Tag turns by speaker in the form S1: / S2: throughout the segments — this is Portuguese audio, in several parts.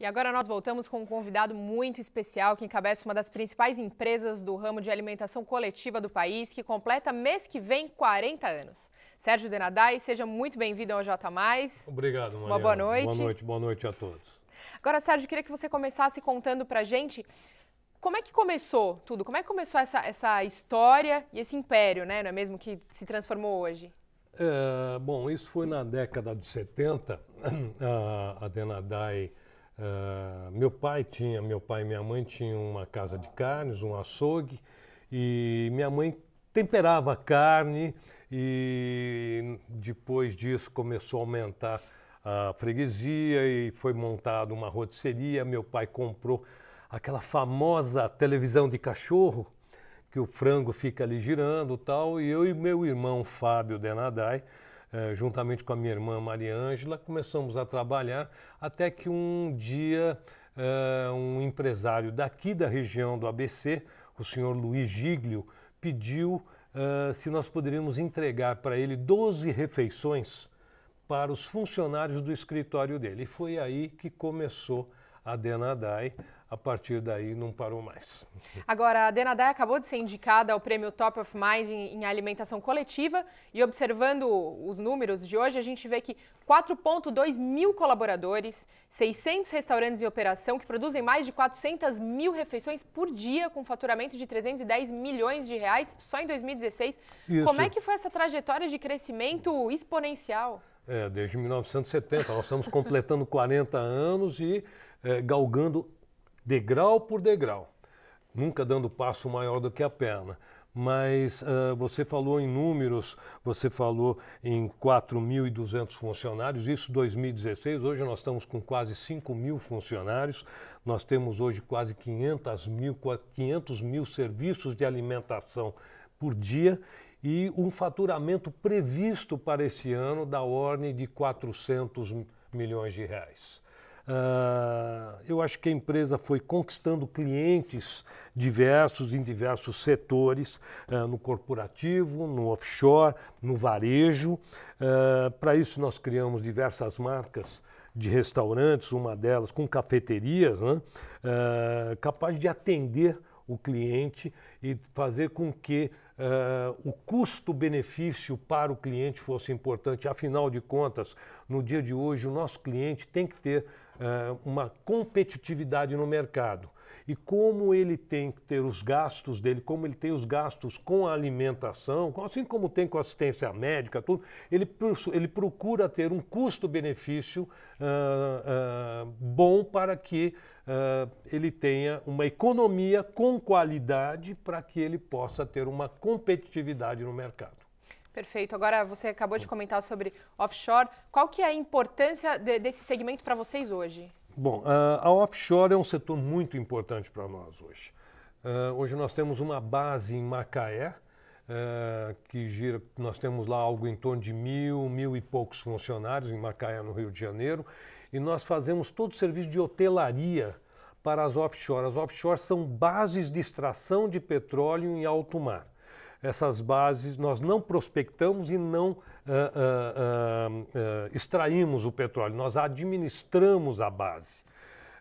S1: E agora nós voltamos com um convidado muito especial que encabeça uma das principais empresas do ramo de alimentação coletiva do país, que completa mês que vem 40 anos. Sérgio Denadai, seja muito bem-vindo ao J. Obrigado, Maria. Uma boa noite. Boa noite,
S2: boa noite a todos.
S1: Agora, Sérgio, queria que você começasse contando para a gente como é que começou tudo? Como é que começou essa, essa história e esse império, né? Não é mesmo que se transformou hoje?
S2: É, bom, isso foi na década de 70. A, a Denadai ah, meu pai tinha, meu pai e minha mãe tinham uma casa de carnes, um açougue, e minha mãe temperava a carne e depois disso começou a aumentar a freguesia e foi montada uma rotisseria. Meu pai comprou aquela famosa televisão de cachorro que o frango fica ali girando tal, e eu e meu irmão Fábio Denadai eh, juntamente com a minha irmã Maria Ângela, começamos a trabalhar até que um dia eh, um empresário daqui da região do ABC, o senhor Luiz Giglio, pediu eh, se nós poderíamos entregar para ele 12 refeições para os funcionários do escritório dele. E foi aí que começou a Denadai a partir daí não parou mais.
S1: Agora, a Denadai acabou de ser indicada ao prêmio Top of Mind em alimentação coletiva e observando os números de hoje, a gente vê que 4,2 mil colaboradores, 600 restaurantes em operação que produzem mais de 400 mil refeições por dia com faturamento de 310 milhões de reais só em 2016. Isso. Como é que foi essa trajetória de crescimento exponencial?
S2: É, desde 1970, nós estamos completando 40 anos e é, galgando degrau por degrau, nunca dando passo maior do que a perna. Mas uh, você falou em números, você falou em 4.200 funcionários, isso 2016. Hoje nós estamos com quase 5 mil funcionários, nós temos hoje quase 500 mil, 500 mil serviços de alimentação por dia e um faturamento previsto para esse ano da ordem de 400 milhões de reais. Uh, eu acho que a empresa foi conquistando clientes diversos em diversos setores, uh, no corporativo, no offshore, no varejo. Uh, Para isso nós criamos diversas marcas de restaurantes, uma delas com cafeterias, né, capaz de atender o cliente e fazer com que Uh, o custo-benefício para o cliente fosse importante. Afinal de contas, no dia de hoje, o nosso cliente tem que ter eh, uma competitividade no mercado. E como ele tem que ter os gastos dele, como ele tem os gastos com a alimentação, assim como tem com assistência médica, tudo, ele, ele procura ter um custo-benefício uh, uh, bom para que uh, ele tenha uma economia com qualidade para que ele possa ter uma competitividade no mercado.
S1: Perfeito. Agora você acabou de comentar sobre offshore. Qual que é a importância de, desse segmento para vocês hoje?
S2: Bom, a, a offshore é um setor muito importante para nós hoje. Uh, hoje nós temos uma base em Macaé, uh, que gira, nós temos lá algo em torno de mil, mil e poucos funcionários em Macaé, no Rio de Janeiro, e nós fazemos todo o serviço de hotelaria para as offshore. As offshore são bases de extração de petróleo em alto mar essas bases, nós não prospectamos e não ah, ah, ah, extraímos o petróleo, nós administramos a base.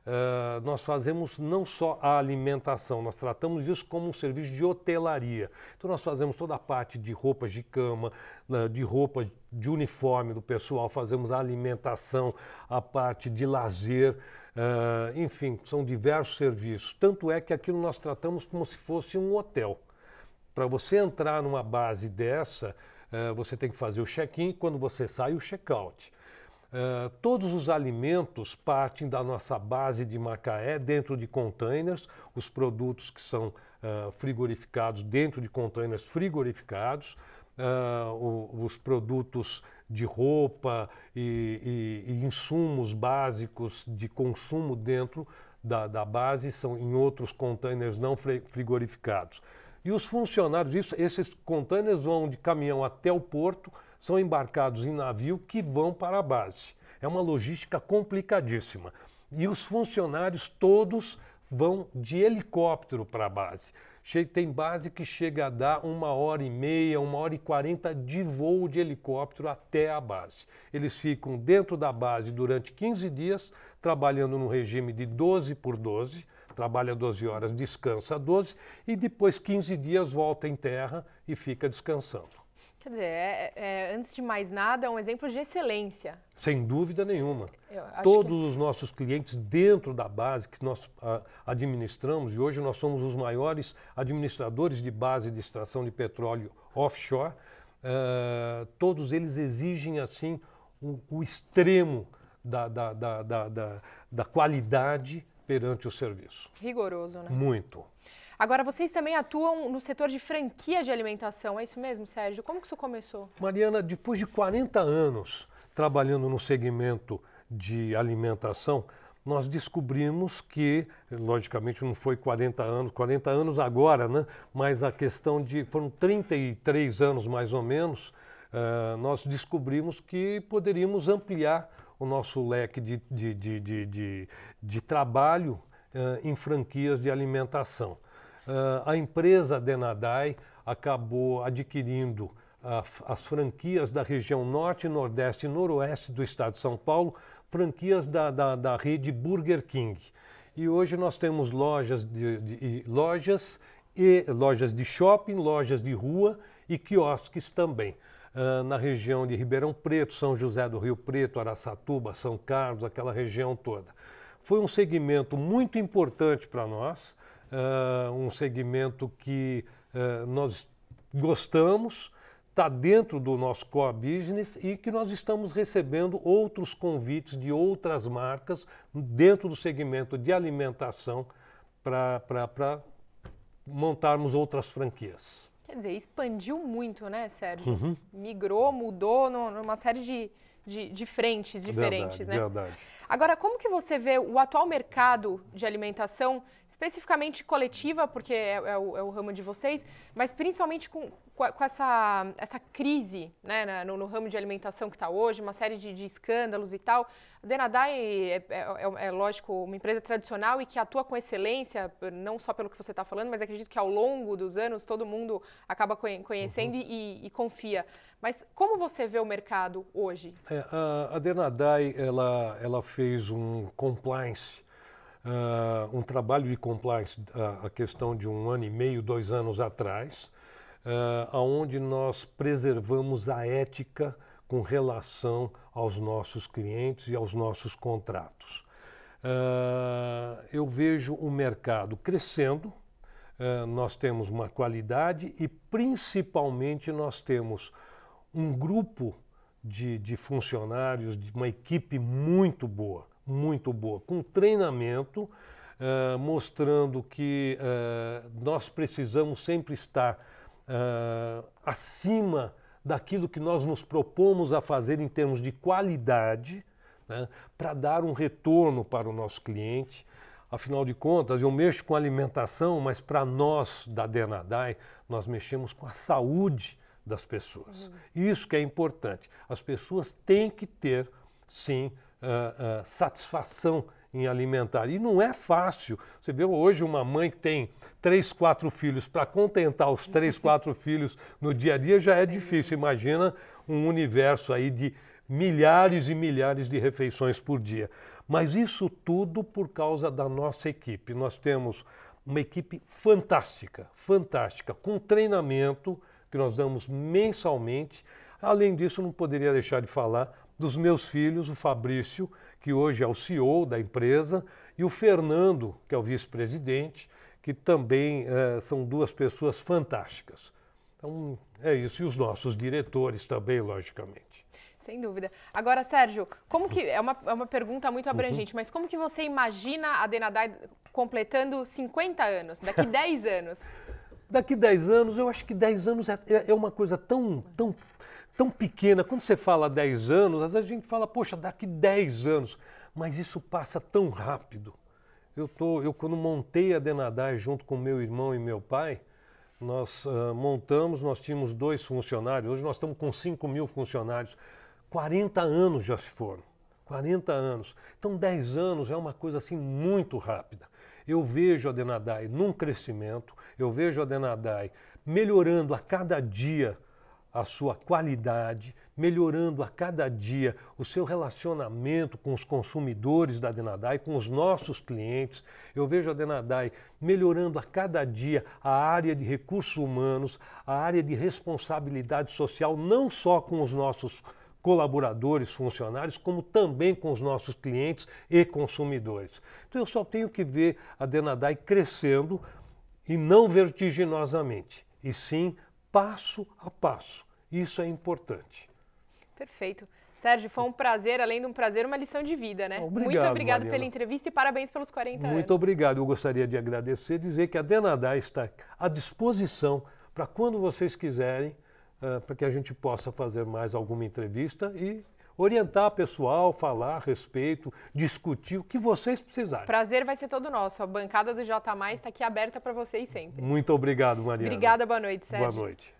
S2: Uh, nós fazemos não só a alimentação, nós tratamos isso como um serviço de hotelaria. Então nós fazemos toda a parte de roupas de cama, de roupa de uniforme do pessoal, fazemos a alimentação, a parte de lazer, uh, enfim, são diversos serviços. Tanto é que aquilo nós tratamos como se fosse um hotel. Para você entrar numa base dessa, uh, você tem que fazer o check-in, quando você sai, o check-out. Uh, todos os alimentos partem da nossa base de Macaé dentro de containers, os produtos que são uh, frigorificados dentro de containers frigorificados, uh, o, os produtos de roupa e, e, e, insumos básicos de consumo dentro da, da base são em outros containers não frigorificados. E os funcionários, isso, esses contêineres vão de caminhão até o porto, são embarcados em navio que vão para a base. É uma logística complicadíssima. E os funcionários todos vão de helicóptero para a base. Tem base que chega a dar uma hora e meia, uma hora e quarenta de voo de helicóptero até a base. Eles ficam dentro da base durante 15 dias, trabalhando no regime de 12 por 12 trabalha 12 horas, descansa 12 e depois 15 dias volta em terra e fica descansando.
S1: Quer dizer, é, é, é, antes de mais nada, é um exemplo de excelência.
S2: Sem dúvida nenhuma. Todos que... os nossos clientes dentro da base que nós ah, administramos, e hoje nós somos os maiores administradores de base de extração de petróleo offshore, eh, todos eles exigem, assim, o, o extremo da, da, da, da, da qualidade perante o serviço.
S1: Rigoroso, né? Muito. Agora, vocês também atuam no setor de franquia de alimentação, é isso mesmo, Sérgio? Como que isso começou?
S2: Mariana, depois de 40 anos trabalhando no segmento de alimentação, nós descobrimos que, logicamente não foi 40 anos, 40 anos agora, né? Mas a questão de, foram 33 anos mais ou menos, uh, nós descobrimos que poderíamos ampliar o nosso leque de, de, de, de, de, de trabalho uh, em franquias de alimentação. Uh, a empresa Denadai acabou adquirindo as franquias da região norte, nordeste e noroeste do estado de São Paulo, franquias da, da, da rede Burger King. E hoje nós temos lojas, de, de, lojas, e, lojas de shopping, lojas de rua e quiosques também. Ah, na região de Ribeirão Preto, São José do Rio Preto, Araçatuba, São Carlos, aquela região toda. Foi um segmento muito importante para nós, uh, um segmento que uh, nós gostamos, está dentro do nosso core business e que nós estamos recebendo outros convites de outras marcas dentro do segmento de alimentação para montarmos outras franquias.
S1: Quer dizer, expandiu muito, né, Sérgio? Uhum. Migrou, mudou numa série de, de, de frentes diferentes, verdade, né? Verdade. Agora, como que você vê o atual mercado de alimentação, especificamente coletiva, porque é, é, o, é o, ramo de vocês, mas principalmente com, com essa, essa crise né, no, no, ramo de alimentação que está hoje, uma série de, de, escândalos e tal. A Denadai é é, é, é, lógico, uma empresa tradicional e que atua com excelência, não só pelo que você está falando, mas acredito que ao longo dos anos todo mundo acaba conhecendo uhum. e, e confia. Mas como você vê o mercado hoje?
S2: É, a, a Denadai, ela, ela fez fez um compliance, uh, um trabalho de compliance, uh, a questão de um ano e meio, dois anos atrás, uh, ah, onde nós preservamos a ética com relação aos nossos clientes e aos nossos contratos. Uh, eu vejo o mercado crescendo, uh, nós temos uma qualidade e, principalmente, nós temos um grupo de, de funcionários, de uma equipe muito boa, muito boa, com treinamento, uh, mostrando que uh, nós precisamos sempre estar uh, acima daquilo que nós nos propomos a fazer em termos de qualidade, né, para dar um retorno para o nosso cliente. Afinal de contas, eu mexo com alimentação, mas para nós da Denadai, nós mexemos com a saúde das pessoas. Uhum. Isso que é importante. As pessoas têm que ter, sim, uh, uh, satisfação em alimentar. E não é fácil. Você vê hoje uma mãe que tem três, quatro filhos, para contentar os três, quatro filhos no dia a dia já é, é difícil. Imagina um universo aí de milhares e milhares de refeições por dia. Mas isso tudo por causa da nossa equipe. Nós temos uma equipe fantástica, fantástica, com treinamento, que nós damos mensalmente. Além disso, não poderia deixar de falar dos meus filhos, o Fabrício, que hoje é o CEO da empresa, e o Fernando, que é o vice-presidente, que também eh, são duas pessoas fantásticas. Então, é isso. E os nossos diretores também, logicamente.
S1: Sem dúvida. Agora, Sérgio, como que. É uma, é uma pergunta muito uhum. abrangente, uhum. mas como que você imagina a Denadai completando 50 anos, daqui 10 anos?
S2: Daqui 10 anos, eu acho que 10 anos é, é, é uma coisa tão, tão, tão pequena. Quando você fala 10 anos, às vezes a gente fala, poxa, daqui 10 anos. Mas isso passa tão rápido. Eu, tô, eu quando montei a Denadai junto com meu irmão e meu pai, nós uh, montamos, nós tínhamos dois funcionários, hoje nós estamos com 5 mil funcionários. 40 anos já se foram. 40 anos. Então, 10 anos é uma coisa assim muito rápida. Eu vejo a Denadai num crescimento, eu vejo a Denadai melhorando a cada dia a sua qualidade, melhorando a cada dia o seu relacionamento com os consumidores da Denadai, com os nossos clientes. Eu vejo a Denadai melhorando a cada dia a área de recursos humanos, a área de responsabilidade social, não só com os nossos colaboradores, funcionários, como também com os nossos clientes e consumidores. Então eu só tenho que ver a Denadai crescendo, e não vertiginosamente, e sim passo a passo. Isso é importante.
S1: Perfeito. Sérgio, foi um prazer, além de um prazer, uma lição de vida, né? Obrigado, Muito obrigado Mariana. pela entrevista e parabéns pelos 40 Muito anos. Muito
S2: obrigado. Eu gostaria de agradecer e dizer que a Denadá está à disposição para quando vocês quiserem, uh, para que a gente possa fazer mais alguma entrevista e orientar pessoal, falar a respeito, discutir o que vocês precisarem. Prazer
S1: vai ser todo nosso. A bancada do J Mais está aqui aberta para vocês sempre.
S2: Muito obrigado, Mariana. Obrigada, boa noite, Sérgio. Boa noite.